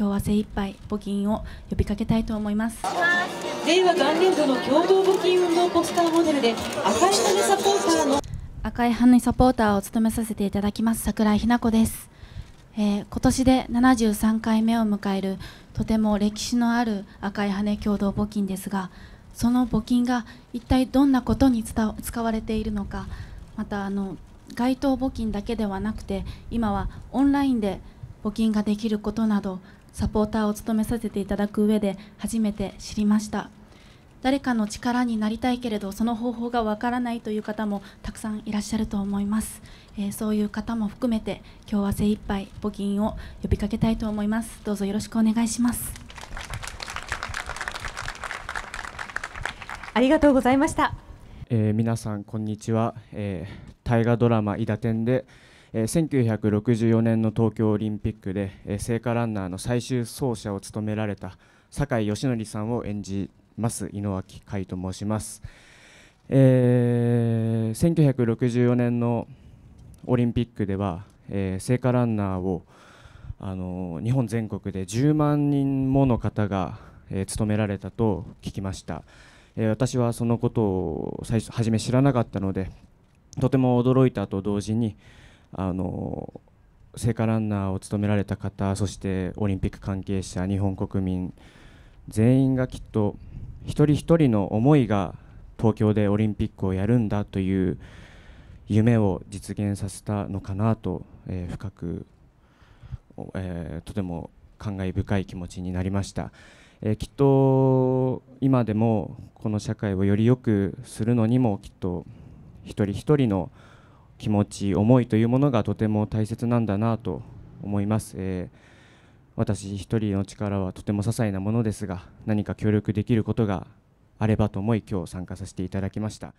今日は精一杯募金を呼びかけたいと思います令和元年度の共同募金運動ポスターモデルで赤い羽サポーターの赤い羽サポーターを務めさせていただきます桜井日奈子です、えー、今年で73回目を迎えるとても歴史のある赤い羽共同募金ですがその募金が一体どんなことに使われているのかまたあの街頭募金だけではなくて今はオンラインで募金ができることなどサポーターを務めさせていただく上で初めて知りました誰かの力になりたいけれどその方法がわからないという方もたくさんいらっしゃると思います、えー、そういう方も含めて今日は精一杯募金を呼びかけたいと思いますどうぞよろしくお願いしますありがとうございました、えー、皆さんこんにちは、えー、大河ドラマ「伊田天でえー、1964年の東京オリンピックで、えー、聖火ランナーの最終走者を務められた酒井義則さんを演じます井上海と申します、えー、1964年のオリンピックでは、えー、聖火ランナーをあの日本全国で10万人もの方が、えー、務められたと聞きました、えー、私はそのことを最初初め知らなかったのでとても驚いたと同時に、あの聖火ランナーを務められた方そしてオリンピック関係者日本国民全員がきっと一人一人の思いが東京でオリンピックをやるんだという夢を実現させたのかなと、えー、深く、えー、とても感慨深い気持ちになりました、えー、きっと今でもこの社会をより良くするのにもきっと一人一人の気持ち思いというものがとても大切なんだなと思います、えー、私一人の力はとても些細なものですが何か協力できることがあればと思い今日参加させていただきました。